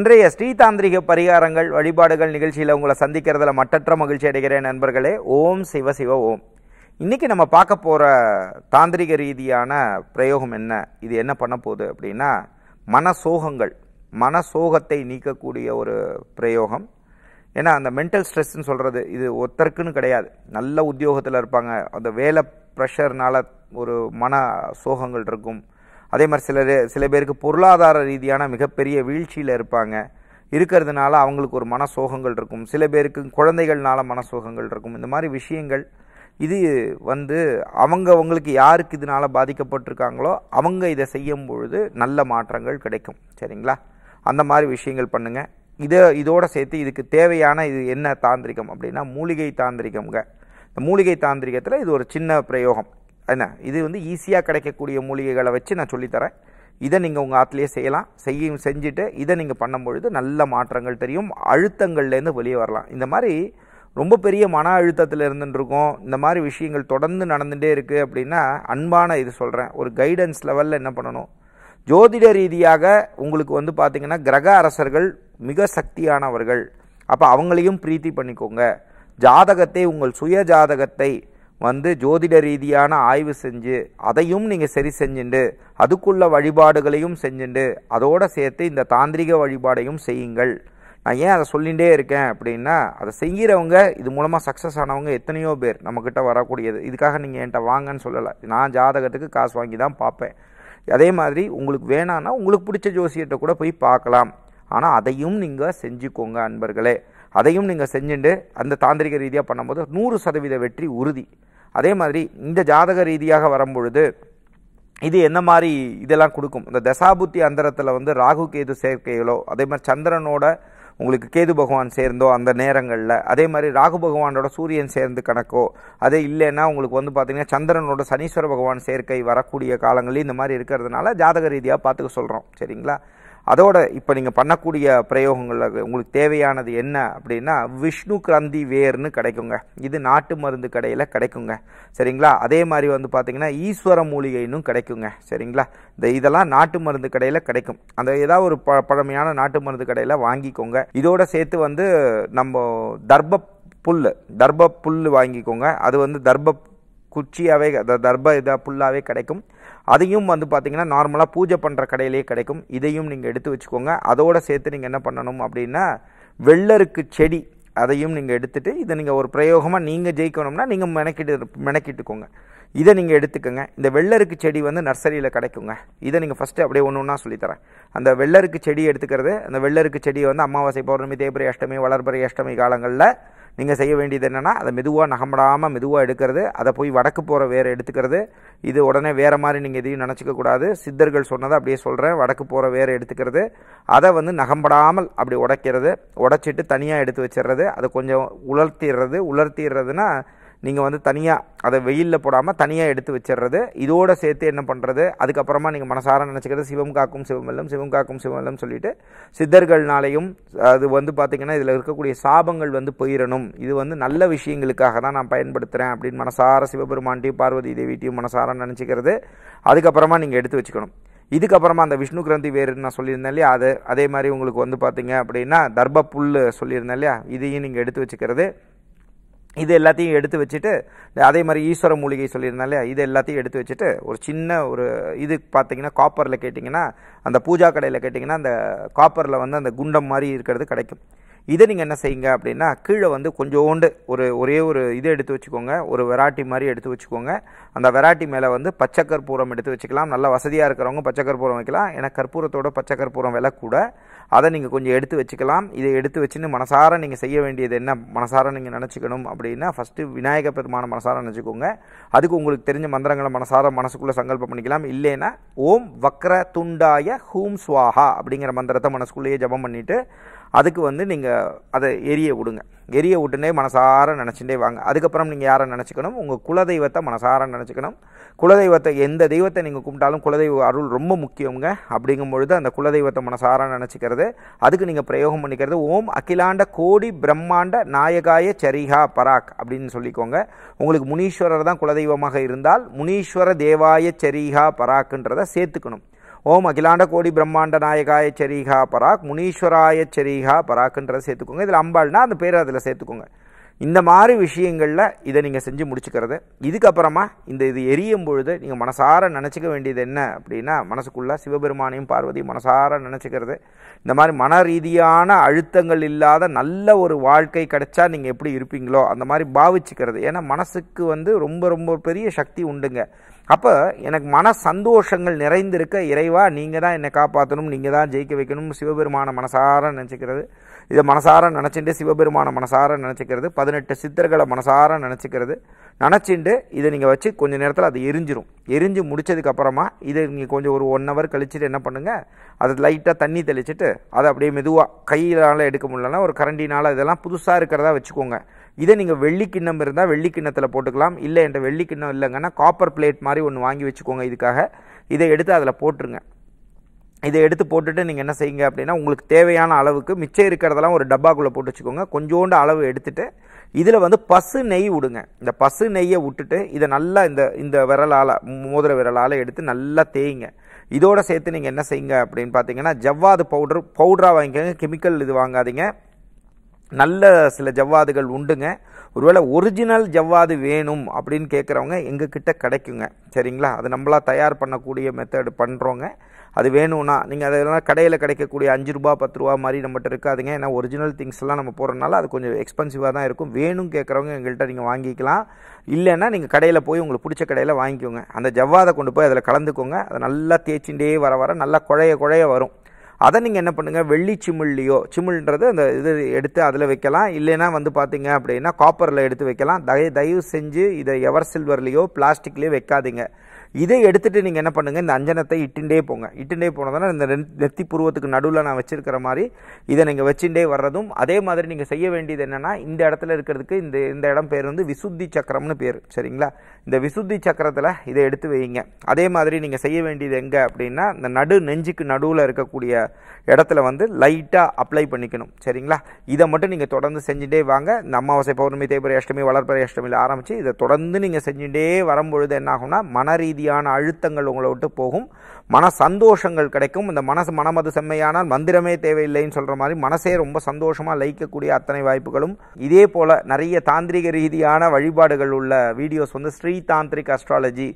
இன்றைய ஸ்ரீதாந்திரிக பரிகாரங்கள் வழிபாடுகள் நிகழ்ச்சியில் உங்களை சந்திக்கிறதுல மட்டற்ற மகிழ்ச்சி அடைகிறேன் நண்பர்களே ஓம் சிவ சிவ ஓம் இன்றைக்கி நம்ம பார்க்க போகிற தாந்திரிக ரீதியான பிரயோகம் என்ன இது என்ன பண்ண போகுது அப்படின்னா மனசோகங்கள் மனசோகத்தை நீக்கக்கூடிய ஒரு பிரயோகம் ஏன்னா அந்த மென்டல் ஸ்ட்ரெஸ்ன்னு சொல்கிறது இது ஒத்தருக்குன்னு கிடையாது நல்ல உத்தியோகத்தில் இருப்பாங்க அந்த வேலை ப்ரெஷர்னால் ஒரு மன சோகங்கள் இருக்கும் அதே மாதிரி சில சில பேருக்கு பொருளாதார ரீதியான மிகப்பெரிய வீழ்ச்சியில் இருப்பாங்க இருக்கிறதுனால அவங்களுக்கு ஒரு மனசோகங்கள் இருக்கும் சில பேருக்கு குழந்தைகள்னால மனசோகங்கள் இருக்கும் இந்த மாதிரி விஷயங்கள் இது வந்து அவங்க அவங்களுக்கு யாருக்கு இதனால் பாதிக்கப்பட்டிருக்காங்களோ அவங்க இதை செய்யும் பொழுது நல்ல மாற்றங்கள் கிடைக்கும் சரிங்களா அந்த மாதிரி விஷயங்கள் பண்ணுங்கள் இதை இதோடு சேர்த்து இதுக்கு தேவையான இது என்ன தாந்திரிகம் அப்படின்னா மூலிகை தாந்திரிகம்ங்க இந்த மூலிகை தாந்திரிகத்தில் இது ஒரு சின்ன பிரயோகம் என்ன இது வந்து ஈஸியாக கிடைக்கக்கூடிய மூலிகைகளை வச்சு நான் சொல்லித்தரேன் இதை நீங்கள் உங்கள் ஆற்றுலேயே செய்யலாம் செய்யும் செஞ்சுட்டு இதை நீங்கள் பண்ணும்பொழுது நல்ல மாற்றங்கள் தெரியும் அழுத்தங்கள்லேருந்து வெளியே வரலாம் இந்த மாதிரி ரொம்ப பெரிய மன அழுத்தத்தில் இருந்துருக்கோம் இந்த மாதிரி விஷயங்கள் தொடர்ந்து நடந்துகிட்டே இருக்குது அப்படின்னா அன்பான இது சொல்கிறேன் ஒரு கைடன்ஸ் லெவலில் என்ன பண்ணணும் ஜோதிட ரீதியாக உங்களுக்கு வந்து பார்த்திங்கன்னா கிரக அரசர்கள் மிக சக்தியானவர்கள் அப்போ அவங்களையும் பிரீத்தி பண்ணிக்கோங்க ஜாதகத்தை உங்கள் சுய ஜாதகத்தை வந்து ஜோதிட ரீதியான ஆய்வு செஞ்சு அதையும் நீங்கள் சரி செஞ்சுண்டு அதுக்குள்ள வழிபாடுகளையும் செஞ்சுண்டு அதோடு சேர்த்து இந்த தாந்திரிக வழிபாடையும் செய்யுங்கள் நான் ஏன் அதை சொல்லிகிட்டே இருக்கேன் அப்படின்னா அதை செய்கிறவங்க இது மூலமாக சக்ஸஸ் ஆனவங்க எத்தனையோ பேர் நம்மக்கிட்ட வரக்கூடியது இதுக்காக நீங்கள் என்கிட்ட வாங்கன்னு சொல்லலை நான் ஜாதகத்துக்கு காசு வாங்கி தான் பார்ப்பேன் அதே மாதிரி உங்களுக்கு வேணான்னா உங்களுக்கு பிடிச்ச ஜோசியத்தை கூட போய் பார்க்கலாம் ஆனால் அதையும் நீங்கள் செஞ்சுக்கோங்க அன்பர்களே அதையும் நீங்கள் செஞ்சுட்டு அந்த தாந்திரிக ரீதியாக பண்ணும்போது நூறு சதவீத வெற்றி உறுதி அதே மாதிரி இந்த ஜாதக ரீதியாக வரும்பொழுது இது என்ன மாதிரி இதெல்லாம் கொடுக்கும் இந்த தசாபுத்தி அந்தரத்தில் வந்து ராகு கேது சேர்க்கைகளோ அதே மாதிரி சந்திரனோட உங்களுக்கு கேது பகவான் சேர்ந்தோ அந்த நேரங்களில் அதே மாதிரி ராகு பகவானோட சூரியன் சேர்ந்து கணக்கோ அதே இல்லைன்னா உங்களுக்கு வந்து பார்த்திங்கன்னா சந்திரனோட சனீஸ்வர பகவான் சேர்க்கை வரக்கூடிய காலங்களில் இந்த மாதிரி இருக்கிறதுனால ஜாதக ரீதியாக பார்த்துக்க சொல்கிறோம் சரிங்களா அதோட இப்போ நீங்கள் பண்ணக்கூடிய பிரயோகங்களில் உங்களுக்கு தேவையானது என்ன அப்படின்னா விஷ்ணு கிரந்தி வேர்னு கிடைக்குங்க இது நாட்டு மருந்து கடையில் கிடைக்குங்க சரிங்களா அதே மாதிரி வந்து பார்த்திங்கன்னா ஈஸ்வர மூலிகைன்னு கிடைக்குங்க சரிங்களா இந்த இதெல்லாம் நாட்டு மருந்து கடையில் கிடைக்கும் அந்த ஏதாவது ஒரு ப பழமையான நாட்டு மருந்து கடையில் வாங்கிக்கோங்க இதோட சேர்த்து வந்து நம்ம தர்ப புல் தர்ப புல் வாங்கிக்கோங்க அது வந்து தர்ப குச்சியாகவே தர்ப இதாக புல்லாகவே கிடைக்கும் அதையும் வந்து பார்த்திங்கன்னா நார்மலாக பூஜை பண்ணுற கடையிலே கிடைக்கும் இதையும் நீங்கள் எடுத்து வச்சுக்கோங்க அதோடு சேர்த்து நீங்கள் என்ன பண்ணணும் அப்படின்னா வெள்ளருக்கு செடி அதையும் நீங்கள் எடுத்துகிட்டு இதை நீங்கள் ஒரு பிரயோகமாக நீங்கள் ஜெயிக்கணும்னா நீங்கள் மெனக்கிட்டு மெனக்கிட்டுக்கோங்க இதை நீங்கள் எடுத்துக்கோங்க இந்த வெள்ளருக்கு செடி வந்து நர்சரியில் கிடைக்குங்க இதை நீங்கள் ஃபஸ்ட்டு அப்படியே ஒன்று ஒன்றா சொல்லித்தரேன் அந்த வெள்ளருக்கு செடி எடுத்துக்கிறது அந்த வெள்ளருக்கு செடியை வந்து அமாவாசை பௌர்ணமி தேய்பிரி அஷ்டமி வளர்பறை அஷ்டமி காலங்களில் நீங்கள் செய்ய வேண்டியது என்னென்னா அதை மெதுவாக நகம்படாமல் மெதுவாக எடுக்கிறது அதை போய் வடக்கு போகிற வேறு எடுத்துக்கிறது இது உடனே வேறு மாதிரி நீங்கள் எதையும் நினச்சிக்க கூடாது சித்தர்கள் சொன்னதை அப்படியே சொல்கிறேன் வடக்கு போகிற வேறு எடுத்துக்கிறது அதை வந்து நகம்படாமல் அப்படி உடைக்கிறது உடைச்சிட்டு தனியாக எடுத்து வச்சிடுறது அதை கொஞ்சம் உலர்த்திடுறது உலர்த்திடுறதுன்னா நீங்கள் வந்து தனியாக அதை வெயிலில் போடாமல் தனியாக எடுத்து வச்சிடுறது இதோடு சேர்த்து என்ன பண்ணுறது அதுக்கப்புறமா நீங்கள் மனசார நினச்சிக்கிறது சிவம் காக்கும் சிவமெல்லம் சிவம் காக்கும் சிவமெல்லம் சொல்லிட்டு சித்தர்கள்னாலையும் அது வந்து பார்த்திங்கன்னா இதில் இருக்கக்கூடிய சாபங்கள் வந்து போயிடணும் இது வந்து நல்ல விஷயங்களுக்காக தான் நான் பயன்படுத்துகிறேன் அப்படின்னு மனசார சிவபெருமான்டையும் பார்வதி தேவிட்டையும் மனசார நினச்சிக்கிறது அதுக்கப்புறமா நீங்கள் எடுத்து வச்சுக்கணும் இதுக்கப்புறமா அந்த விஷ்ணு கிரந்தி வேறு நான் சொல்லியிருந்தேன் இல்லையா அது அதே மாதிரி உங்களுக்கு வந்து பார்த்தீங்க அப்படின்னா தர்ப புல் சொல்லியிருந்தேன் இல்லையா இதையும் நீங்கள் எடுத்து வச்சுக்கிறது இது எல்லாத்தையும் எடுத்து வச்சுட்டு அதே மாதிரி ஈஸ்வர மூலிகை சொல்லியிருந்தாலே இது எல்லாத்தையும் எடுத்து வச்சுட்டு ஒரு சின்ன ஒரு இது பார்த்தீங்கன்னா காப்பரில் கேட்டிங்கன்னா அந்த பூஜா கடையில் கேட்டிங்கன்னா அந்த காப்பரில் வந்து அந்த குண்டம் மாதிரி இருக்கிறது கிடைக்கும் இதை நீங்கள் என்ன செய்யுங்க அப்படின்னா கீழே வந்து கொஞ்சோண்டு ஒரு ஒரே ஒரு இது எடுத்து வச்சுக்கோங்க ஒரு வெராட்டி மாதிரி எடுத்து வச்சுக்கோங்க அந்த வெராட்டி மேலே வந்து பச்சை எடுத்து வச்சுக்கலாம் நல்லா வசதியாக இருக்கிறவங்க பச்சை வைக்கலாம் ஏன்னா கற்பூரத்தோட பச்சை கற்பூரம் விலை கூட அதை நீங்கள் கொஞ்சம் எடுத்து வச்சுக்கலாம் இதை எடுத்து வச்சுன்னு மனசார நீங்கள் செய்ய வேண்டியது என்ன மனசார நீங்கள் நினச்சிக்கணும் அப்படின்னா ஃபஸ்ட்டு விநாயக பெருமான மனசார நினச்சிக்கோங்க அதுக்கு உங்களுக்கு தெரிஞ்ச மந்திரங்களை மனசார மனசுக்குள்ளே சங்கல்பம் பண்ணிக்கலாம் இல்லைன்னா ஓம் வக்ர துண்டாய ஹூம் ஸ்வாஹா அப்படிங்கிற மந்திரத்தை மனசுக்குள்ளேயே ஜபம் பண்ணிவிட்டு அதுக்கு வந்து நீங்கள் அதை எரிய விடுங்க எரிய விட்டுனே மனசார நினச்சிட்டே வாங்க அதுக்கப்புறம் நீங்கள் யாரை நினச்சிக்கணும் உங்கள் குலதெய்வத்தை மனசார நினச்சிக்கணும் குலதெய்வத்தை எந்த தெய்வத்தை நீங்கள் கும்பிட்டாலும் குலதெய்வ அருள் ரொம்ப முக்கியங்க அப்படிங்கும் பொழுது அந்த குலதெய்வத்தை மனசார நினச்சிக்கிறது அதுக்கு நீங்கள் பிரயோகம் பண்ணிக்கிறது ஓம் அகிலாண்ட கோடி பிரம்மாண்ட நாயகாய சரிகா பராக் அப்படின்னு சொல்லிக்கோங்க உங்களுக்கு முனீஸ்வரர் தான் குலதெய்வமாக இருந்தால் முனீஸ்வர தேவாய சரிகா பராக்ன்றதை சேர்த்துக்கணும் ஓம் அகிலாண்ட கோடி பிரம்மாண்ட நாயகாய சரிகா பராக் முனீஸ்வராய சரிகா பராக்ன்றதை சேர்த்துக்கோங்க இதில் அம்பாள்னா அந்த பேரை அதில் சேர்த்துக்கோங்க இந்த மாதிரி விஷயங்களில் இதை நீங்கள் செஞ்சு முடிச்சுக்கிறது இதுக்கப்புறமா இந்த இது எரியும் பொழுது நீங்கள் மனசார நினச்சிக்க வேண்டியது என்ன அப்படின்னா மனசுக்குள்ளே சிவபெருமானையும் பார்வதியும் மனசார நினச்சிக்கிறது இந்த மாதிரி மன ரீதியான அழுத்தங்கள் இல்லாத நல்ல ஒரு வாழ்க்கை கிடைச்சா நீங்கள் எப்படி இருப்பீங்களோ அந்த மாதிரி பாவிச்சுக்கிறது ஏன்னா மனசுக்கு வந்து ரொம்ப ரொம்ப பெரிய சக்தி உண்டுங்க அப்போ எனக்கு மன சந்தோஷங்கள் நிறைந்திருக்க இறைவா நீங்கள் தான் என்னை காப்பாற்றணும் நீங்கள் தான் ஜெயிக்க வைக்கணும் சிவபெருமான மனசார நினச்சிக்கிறது இதை மனசார நினச்சிட்டு சிவபெருமான மனசார நினச்சிக்கிறது பதினெட்டு சித்தர்களை மனசார நினச்சிக்கிறது நினச்சிண்டு இதை நீங்கள் வச்சு கொஞ்சம் நேரத்தில் அது எரிஞ்சிரும் எரிஞ்சு முடித்ததுக்கப்புறமா இதை நீங்கள் கொஞ்சம் ஒரு ஒன் ஹவர் கழிச்சுட்டு என்ன பண்ணுங்கள் அதை லைட்டாக தண்ணி தெளிச்சுட்டு அதை அப்படியே மெதுவாக கையினால் எடுக்க முடியலன்னா ஒரு கரண்டினால் இதெல்லாம் புதுசாக இருக்கிறதா வச்சுக்கோங்க இதே நீங்கள் வெள்ளி கிண்ணம் இருந்தால் வெள்ளி கிண்ணத்தில் போட்டுக்கலாம் இல்லை என்ற வெள்ளி கிண்ணம் இல்லைங்கன்னா காப்பர் பிளேட் மாதிரி ஒன்று வாங்கி வச்சுக்கோங்க இதுக்காக இதை எடுத்து அதில் போட்டுருங்க இதை எடுத்து போட்டுட்டு நீங்கள் என்ன செய்யுங்க அப்படின்னா உங்களுக்கு தேவையான அளவுக்கு மிச்சம் இருக்கிறதெல்லாம் ஒரு டப்பாக்குள்ளே போட்டு வச்சுக்கோங்க கொஞ்சோண்டு அளவு எடுத்துகிட்டு இதில் வந்து பசு நெய் விடுங்க இந்த பசு நெய்யை விட்டுட்டு இதை நல்லா இந்த இந்த விரலால் மோதிர விரலால் எடுத்து நல்லா தேய்ங்க இதோடு சேர்த்து நீங்கள் என்ன செய்யுங்க அப்படின்னு பார்த்தீங்கன்னா ஜவ்வாது பவுடர் பவுடராக வாங்கிக்கோங்க கெமிக்கல் இது வாங்காதீங்க நல்ல சில ஜவ்வாதுகள் உண்டுங்க ஒருவேளை ஒரிஜினல் ஜவ்வாது வேணும் அப்படின்னு கேட்குறவங்க எங்ககிட்ட கிடைக்குங்க சரிங்களா அது நம்மளாக தயார் பண்ணக்கூடிய மெத்தடு பண்ணுறோங்க அது வேணும்னா நீங்கள் அதெல்லாம் கடையில் கிடைக்கக்கூடிய அஞ்சு ரூபா பத்து ரூபா மாதிரி நம்மகிட்ட இருக்காதுங்க ஏன்னா ஒரிஜினல் திங்ஸ்லாம் நம்ம போகிறனால அது கொஞ்சம் எக்ஸ்பென்சிவாக தான் இருக்கும் வேணும் கேட்குறவங்க எங்கள்கிட்ட நீங்கள் வாங்கிக்கலாம் இல்லைன்னா நீங்கள் கடையில் போய் உங்களுக்கு பிடிச்ச கடையில் வாங்கிக்கோங்க அந்த ஜவ்வாதை கொண்டு போய் அதில் கலந்துக்கோங்க அதை நல்லா தேய்ச்சிண்டே வர வர நல்லா குழைய குழைய வரும் அதை நீங்கள் என்ன பண்ணுங்கள் வெள்ளி சிமிழ்லையோ சிமிழ்ன்றது அந்த இது எடுத்து அதில் வைக்கலாம் இல்லைன்னா வந்து பார்த்தீங்க அப்படின்னா காப்பரில் எடுத்து வைக்கலாம் தய தயவு செஞ்சு இதை எவர் சில்வர்லேயோ பிளாஸ்டிக்லேயோ வைக்காதீங்க இதை எடுத்துகிட்டு நீங்கள் என்ன பண்ணுங்கள் இந்த அஞ்சனத்தை இட்டுண்டே போங்க இட்டுண்டே போனதுனா இந்த நெத்தி புருவத்துக்கு நடுவில் நான் வச்சுருக்கிற மாதிரி இதை நீங்கள் வச்சுட்டே வர்றதும் அதே மாதிரி நீங்கள் செய்ய வேண்டியது என்னென்னா இந்த இடத்துல இருக்கிறதுக்கு இந்த இந்த இடம் பேர் வந்து விசுத்தி சக்கரம்னு பேர் சரிங்களா இந்த விசுத்தி சக்கரத்தில் இதை எடுத்து வைங்க அதே மாதிரி நீங்கள் செய்ய வேண்டியது எங்கே அப்படின்னா இந்த நடு நெஞ்சுக்கு நடுவில் இருக்கக்கூடிய இடத்துல வந்து லைட்டாக அப்ளை பண்ணிக்கணும் சரிங்களா இதை மட்டும் நீங்கள் தொடர்ந்து செஞ்சுட்டே வாங்க இந்த அமாவாசை பௌர்ணமி தேய்பிரி அஷ்டமி வளர்ப்பறை அஷ்டமியில் ஆரம்பித்து இதை தொடர்ந்து நீங்கள் செஞ்சுட்டே வரும்பொழுது என்ன ஆகும்னா மன ரீதி ரீதியான அழுத்தங்கள் உங்களை விட்டு போகும் மன சந்தோஷங்கள் கிடைக்கும் இந்த மனசு மனமது செம்மையானால் மந்திரமே தேவையில்லைன்னு சொல்கிற மாதிரி மனசே ரொம்ப சந்தோஷமாக லைக்கக்கூடிய அத்தனை வாய்ப்புகளும் இதே போல் நிறைய தாந்திரிக ரீதியான வழிபாடுகள் உள்ள வீடியோஸ் வந்து ஸ்ரீ தாந்திரிக் அஸ்ட்ராலஜி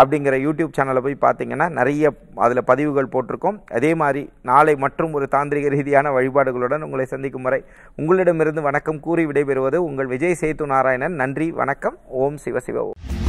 அப்படிங்கிற யூடியூப் சேனலை போய் பார்த்தீங்கன்னா நிறைய அதில் பதிவுகள் போட்டிருக்கோம் அதே மாதிரி நாளை மற்றும் ஒரு தாந்திரிக ரீதியான வழிபாடுகளுடன் உங்களை சந்திக்கும் வரை உங்களிடமிருந்து வணக்கம் கூறி விடைபெறுவது உங்கள் விஜய் சேத்து நாராயணன் நன்றி வணக்கம் ஓம் சிவசிவ ஓம்